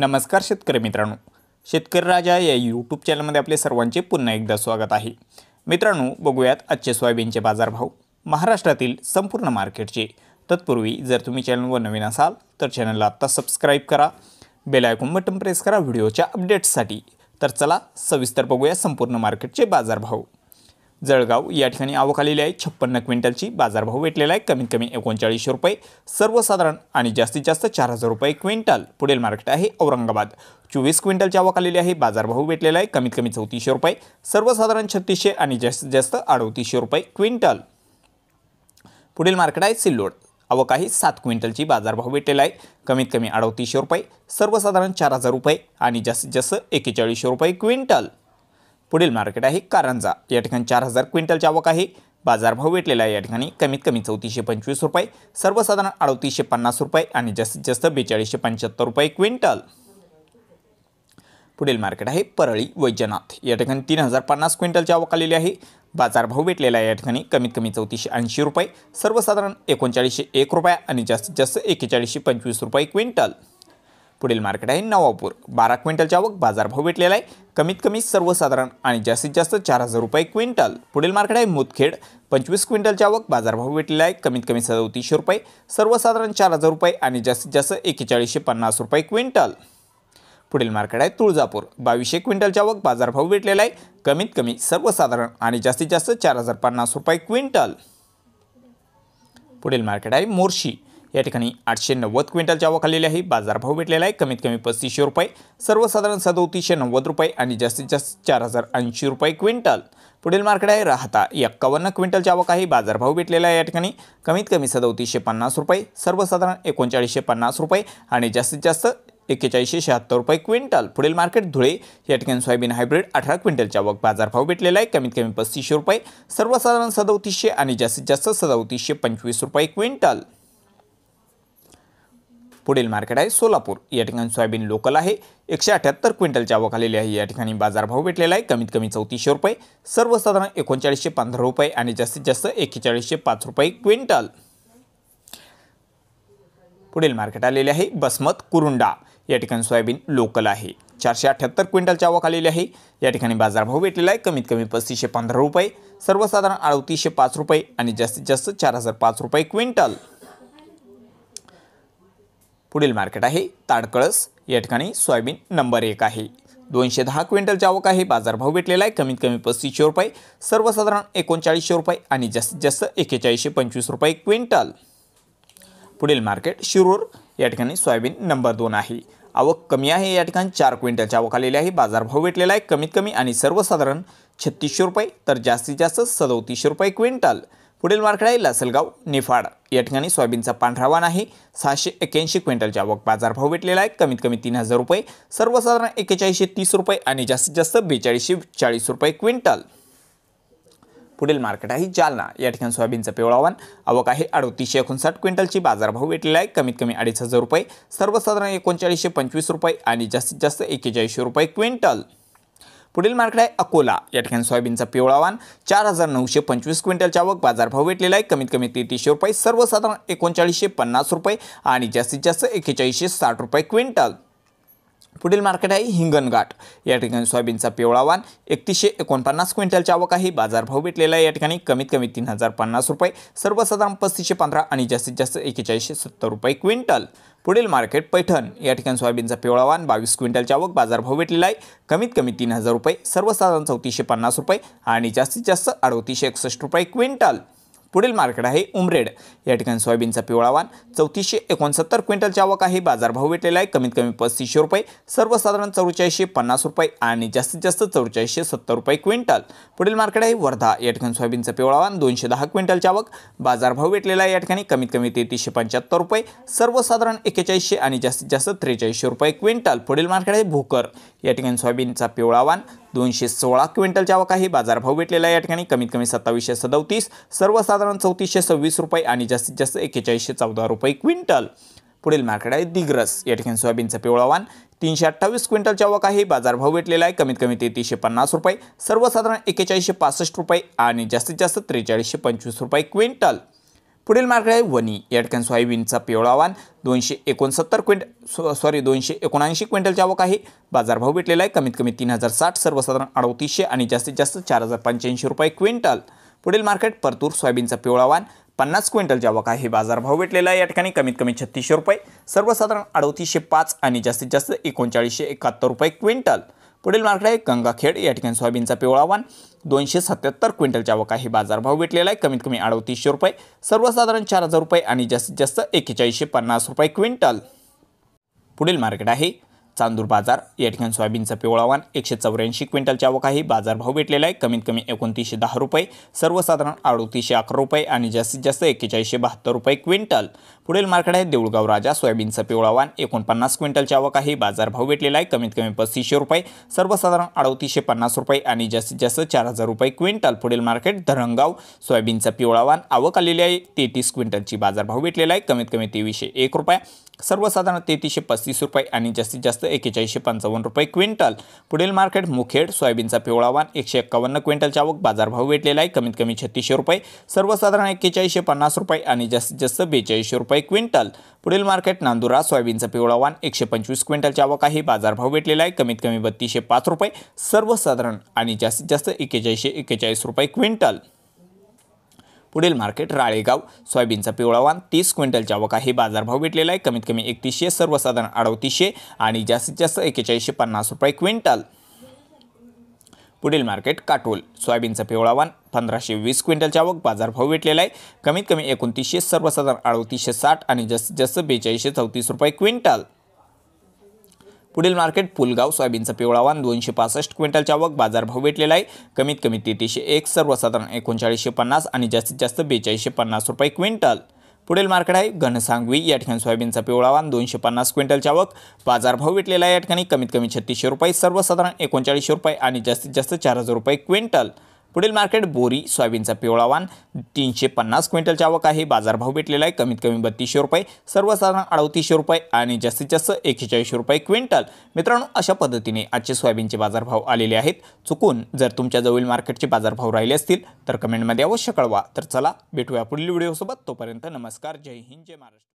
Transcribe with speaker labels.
Speaker 1: नमस्कार शेतकरी मित्रांनो शेतकरी राजा या यूट्यूब चॅनलमध्ये आपले सर्वांचे पुन्हा एकदा स्वागत आहे मित्रांनो बघूयात आजचे सोयाबीनचे बाजारभाव महाराष्ट्रातील संपूर्ण मार्केटचे तत्पूर्वी जर तुम्ही चॅनलवर नवीन असाल तर चॅनलला आत्ता सबस्क्राईब करा बेल आयकॉन बटन प्रेस करा व्हिडिओच्या अपडेट्ससाठी तर चला सविस्तर बघूया संपूर्ण मार्केटचे बाजारभाव जळगाव या ठिकाणी आवक आलेली आहे छप्पन्न क्विंटलची बाजारभाव भेटलेला आहे कमीत कमी एकोणचाळीसशे रुपये सर्वसाधारण आणि जास्तीत जास्त चार हजार रुपये क्विंटल पुढील मार्केट आहे औरंगाबाद चोवीस क्विंटलची आवक आलेली आहे बाजारभाव भेटलेला आहे कमीत कमी चौतीसशे रुपये सर्वसाधारण छत्तीसशे आणि जास्तीत जास्त अडतीसशे रुपये क्विंटल पुढील मार्केट आहे सिल्लोड आवक आहे सात क्विंटलची बाजारभाव भेटलेला आहे कमीत कमी अडतीसशे रुपये सर्वसाधारण चार हजार रुपये आणि जास्तीत जास्त एकेचाळीसशे रुपये क्विंटल पुढील मार्केट आहे कारंजा या ठिकाणी चार हजार क्विंटलची आवक आहे बाजारभाव भेटलेला आहे या ठिकाणी कमीत कमी चौतीसशे पंचवीस रुपये सर्वसाधारण अडतीसशे पन्नास रुपये आणि जास्तीत जास्त बेचाळीसशे पंच्याहत्तर रुपये क्विंटल पुढील मार्केट आहे परळी वैजनाथ या ठिकाणी तीन हजार पन्नास क्विंटलची आवक आलेली आहे बाजारभाव भेटलेला आहे या ठिकाणी कमीत कमी चौतीसशे ऐंशी रुपये सर्वसाधारण एकोणचाळीसशे एक रुपये आणि जास्तीत जास्त एकेचाळीसशे पंचवीस रुपये क्विंटल पुढील मार्केट आहे नवापूर बारा क्विंटलच्या आवक बाजारभाव भेटलेला आहे कमीत कमी सर्वसाधारण आणि जास्तीत जास्त चार हजार रुपये क्विंटल पुढील मार्केट आहे मुदखेड पंचवीस क्विंटलच्या आवक बाजारभाव भेटलेला आहे कमीत कमी सदतीसशे रुपये सर्वसाधारण चार हजार रुपये आणि जास्तीत जास्त एकेचाळीसशे पन्नास रुपये क्विंटल पुढील मार्केट आहे तुळजापूर बावीसशे क्विंटलच्या आवक बाजारभाव भेटलेला आहे कमीत कमी सर्वसाधारण आणि जास्तीत जास्त चार हजार पन्नास रुपये क्विंटल पुढील मार्केट आहे मोर्शी या ठिकाणी आठशे नव्वद क्विंटल चावक आलेली आहे बाजारभाव भेटलेला आहे कमीत कमी पस्तीसशे रुपये सर्वसाधारण सदोतीसशे नव्वद रुपये आणि जास्तीत जास्त चार हजार ऐंशी रुपये क्विंटल पुढील मार्केट आहे राहता एक्कावन्न क्विंटल चावक आहे बाजारभाव भेटलेला आहे या ठिकाणी कमीत कमी सदोतीसशे पन्नास रुपये सर्वसाधारण एकोणचाळीसशे पन्नास रुपये आणि जास्तीत जास्त एक्केचाळीसशे शहात्तर रुपये क्विंटल पुढील मार्केट धुळे या ठिकाणी सोयाबीन हायब्रिड अठरा क्विंटल चावक बाजारभाव भेटलेला आहे कमीत कमी पस्तीसशे रुपये सर्वसाधारण सदोतीसशे आणि जास्तीत जास्त सदोतीसशे पंचवीस रुपये क्विंटल पुढील मार्केट आहे सोलापूर या ठिकाणी सोयाबीन लोकल आहे एकशे अठ्याहत्तर क्विंटल आवक आलेली आहे या ठिकाणी बाजारभाव भेटलेला आहे कमीत कमी चौतीसशे रुपये सर्वसाधारण एकोणचाळीसशे पंधरा रुपये आणि जास्तीत जास्त एक्केचाळीसशे पाच रुपये क्विंटल पुढील मार्केट आलेले आहे बसमत कुरुंडा या ठिकाणी सोयाबीन लोकल आहे चारशे क्विंटल क्विंटल आवक आलेली आहे या ठिकाणी बाजारभाव भेटलेला आहे कमीत कमी पस्तीसशे पंधरा रुपये सर्वसाधारण अडतीसशे पाच रुपये आणि जास्तीत जास्त चार हजार पाच रुपये क्विंटल पुढील मार्केट आहे ताडकळस या ठिकाणी सोयाबीन नंबर एक आहे दोनशे दहा क्विंटल आवक आहे बाजारभाव भेटलेला आहे कमीत कमी पस्तीसशे रुपये सर्वसाधारण एकोणचाळीसशे रुपये आणि जास्तीत जास्त एकेचाळीसशे पंचवीस रुपये क्विंटल पुढील मार्केट शिरूर या ठिकाणी सोयाबीन नंबर दोन आहे आवक कमी आहे या ठिकाणी चार क्विंटल आवक आलेली आहे बाजारभाव भेटलेला आहे कमीत कमी आणि सर्वसाधारण छत्तीसशे रुपये तर जास्तीत जास्त सदोतीसशे रुपये क्विंटल पुढील मार्केट आहे लासलगाव निफाड या ठिकाणी सोयाबीनचा पांढरा आहे सहाशे एक्क्याऐंशी क्विंटलच्या आवक बाजारभाव भेटलेला आहे कमीत कमी तीन हजार रुपये सर्वसाधारण एक्केचाळीसशे तीस रुपये आणि जास्तीत जास्त बेचाळीसशे चाळीस रुपये क्विंटल पुढील मार्केट आहे जालना या ठिकाणी सोयाबीनचं पिवळावान आवक आहे अडतीसशे एकोणसाठ क्विंटलची बाजारभाव भेटलेला आहे कमीत कमी अडीच हजार रुपये सर्वसाधारण एकोणचाळीसशे पंचवीस रुपये आणि जास्तीत जास्त एक्केचाळीसशे रुपये क्विंटल पुढील मार्केट आहे अकोला या ठिकाणी सोयाबीनचा पिवळावान चार हजार नऊशे पंचवीस क्विंटलच्या आवक बाजारभाव भेटलेला आहे कमीत कमी तेहतीसशे रुपये सर्वसाधारण एकोणचाळीसशे पन्नास रुपये आणि जास्तीत जास्त एकेचाळीसशे साठ रुपये क्विंटल पुढील मार्केट आहे हिंगणघाट या ठिकाणी सोयाबीनचा पिवळावान एकतीसशे एकोणपन्नास क्विंटलच्या आवक आहे बाजारभाव भेटलेला आहे या ठिकाणी कमीत कमी तीन हजार पन्नास रुपये सर्वसाधारण पस्तीसशे पंधरा आणि जास्तीत जास्त एकेचाळीसशे सत्तर रुपये क्विंटल पुढील मार्केट पैठण या ठिकाणी सोयाबीनचा पिवळावान बावीस क्विंटलच्या आवक बाजारभाव भेटलेला आहे कमीत कमी तीन हजार रुपये सर्वसाधारण चौतीसशे पन्नास रुपये आणि जास्तीत जास्त अडतीसशे एकसष्ट रुपये क्विंटल पुढील मार्केट आहे उमरेड या ठिकाणी सोयाबीनचा पिवळावान चौतीसशे एकोणसत्तर क्विंटलची आवक आहे बाजारभाव भेटलेला आहे कमीत कमी पस्तीसशे रुपये सर्वसाधारण चौवेचाळीसशे पन्नास रुपये आणि जास्तीत जास्त चौवेचाळीसशे सत्तर रुपये क्विंटल पुढील मार्केट आहे वर्धा या ठिकाणी सोयाबीनचा पिवळावान दोनशे दहा क्विंटलची आवक बाजारभाव भेटलेला आहे या ठिकाणी कमीत कमी तेहतीसशे पंच्याहत्तर रुपये सर्वसाधारण एक्केचाळीसशे आणि जास्तीत जास्त त्रेचाळीसशे रुपये क्विंटल पुढील मार्केट आहे भोकर या ठिकाणी सोयाबीनचा पिवळावान दोनशे सोळा क्विंटल आवक आहे बाजारभाव भेटलेला आहे या ठिकाणी कमीत कमी सत्तावीसशे सदतीस सर्वसाधारण चौतीसशे सव्वीस रुपये आणि जास्तीत जास्त एक्केचाळीसशे चौदा रुपये क्विंटल पुढील मार्केट आहे दिग्रस या ठिकाणी सोयाबीनचं पिवळावान तीनशे अठ्ठावीस क्विंटलच्या आवक आहे बाजारभाव भेटलेला आहे कमीत कमी तेतीसशे पन्नास रुपये सर्वसाधारण एक्केचाळीसशे पासष्ट रुपये आणि जास्तीत जास्त त्रेचाळीसशे पंचवीस रुपये क्विंटल पुढील मार्ग आहे वनी या ठिकाणी सोयाबीनचा पिवळावान दोनशे एकोणसत्तर क्विंट सॉरी दोनशे एकोणऐंशी क्विंटलची आवक आहे बाजारभाव भेटलेला आहे कमीत कमी तीन हजार साठ सर्वसाधारण अडतीसशे आणि जास्तीत जास्त चार हजार पंच्याऐंशी रुपये क्विंटल पुढील मार्केट परतूर सोयाबीनचा पिवळावान पन्नास क्विंटलची आवक आहे बाजारभाव भेटलेला आहे या ठिकाणी कमीत कमी छत्तीसशे रुपये सर्वसाधारण अडतीसशे पाच आणि जास्तीत जास्त एकोणचाळीसशे एकाहत्तर रुपये क्विंटल पुढील मार्केट आहे गंगाखेड या ठिकाणी सोयाबीनचा पिवळावान दोनशे सत्याहत्तर क्विंटलच्या आवक आहे बाजारभाव भेटलेला आहे कमीत कमी अडतीसशे रुपये सर्वसाधारण चार हजार रुपये आणि जास्तीत जास्त एक्केचाळीसशे पन्नास रुपये क्विंटल पुढील मार्केट आहे चांदूर बाजार या ठिकाणी सोयाबीनचा पिवळावान एकशे चौऱ्याऐंशी क्विंटलच्या आवक आहे बाजारभाव भेटलेला आहे कमीत कमी एकोणतीसशे दहा रुपये सर्वसाधारण अडोतीसशे अकरा रुपये आणि जास्तीत जास्त एक्केचाळीसशे बहात्तर रुपये क्विंटल पुढील मार्केट आहे देऊळगाव राजा सोयाबीनचा पिवळावान एकोणपन्नास क्विंटलच्या आवक आहे बाजारभाव भेटलेला आहे कमीत कमी पस्तीसशे रुपये सर्वसाधारण अडोतीसशे पन्नास रुपये आणि जास्तीत जास्त चार हजार रुपये क्विंटल पुढील मार्केट धरणगाव सोयाबीनचा पिवळावान आवक आलेली आहे तेहतीस क्विंटलची बाजारभाव भेटलेला आहे कमीत कमी तेवीसशे एक रुपये सर्वसाधारण तेहतीसशे पस्तीस रुपये आणि जास्तीत जास्त एक्केचाळीसशे पंचावन्न रुपये क्विंटल पुढील मार्केट मुखेड सोयाबीनचा पिवळावान एकशे एक्कावन्न क्विंटलच्या आवक बाजारभाव भेटलेला आहे कमीत कमी छत्तीसशे रुपये सर्वसाधारण एक्केचाळीसशे पन्नास रुपये आणि जास्तीत जास्त बेचाळीसशे रुपये क्विंटल पुढील मार्केट नांदुरा सोयाबीनचा पिवळावान एकशे पंचवीस क्विंटलच्या आवक आहे बाजारभाव भेटलेला आहे कमीत कमी बत्तीसशे पाच रुपये सर्वसाधारण आणि जास्तीत जास्त एक्केचाळीसशे एक्केचाळीस रुपये क्विंटल पुढील मार्केट राळेगाव सोयाबीनचा पिवळावान तीस क्विंटलच्या वका हे बाजारभाव भेटलेला आहे कमीत कमी एकतीसशे सर्वसाधारण अडतीसशे आणि जास्तीत जास्त एकेचाळीसशे पन्नास रुपये क्विंटल पुढील मार्केट काटोल सोयाबीनचा पिवळावान पंधराशे वीस क्विंटलच्या आवक बाजारभाव भेटलेला आहे कमीत कमी एकोणतीसशे सर्वसाधारण अडतीसशे साठ आणि जास्तीत जास्त बेचाळीसशे चौतीस रुपये क्विंटल पुढील मार्केट पुलगाव सोयाबीनचा पिवळावान दोनशे पासष्ट क्विंटलच्या बाजार बाजारभाव भेटलेला आहे कमीत कमी तेतीसशे एक सर्वसाधारण एकोणचाळीसशे पन्नास आणि जास्तीत जास्त बेचाळीसशे पन्नास रुपये क्विंटल पुढील मार्केट आहे घनसांगवी या ठिकाणी सोयाबीनचा पिवळावान दोनशे पन्नास क्विंटलच्या बाजार बाजारभाव भेटलेला आहे या ठिकाणी कमीत कमी छत्तीसशे रुपये सर्वसाधारण एकोणचाळीसशे रुपये आणि जास्तीत जास्त चार हजार रुपये क्विंटल पुढील मार्केट बोरी सोयाबीनचा पिवळावान तीनशे पन्नास क्विंटल आवक आहे बाजारभाव भेटलेला आहे कमीत कमी बत्तीसशे रुपये सर्वसाधारण अडतीसशे रुपये आणि जास्तीत जास्त एकशेचाळीसशे रुपये क्विंटल मित्रांनो अशा पद्धतीने आजचे सोयाबीनचे बाजारभाव आलेले आहेत चुकून जर तुमच्याजवळील मार्केटचे बाजारभाव राहिले असतील तर कमेंटमध्ये अवश्य कळवा तर चला भेटूया पुढील व्हिडिओसोबत तोपर्यंत नमस्कार जय हिंद जय महाराष्ट्र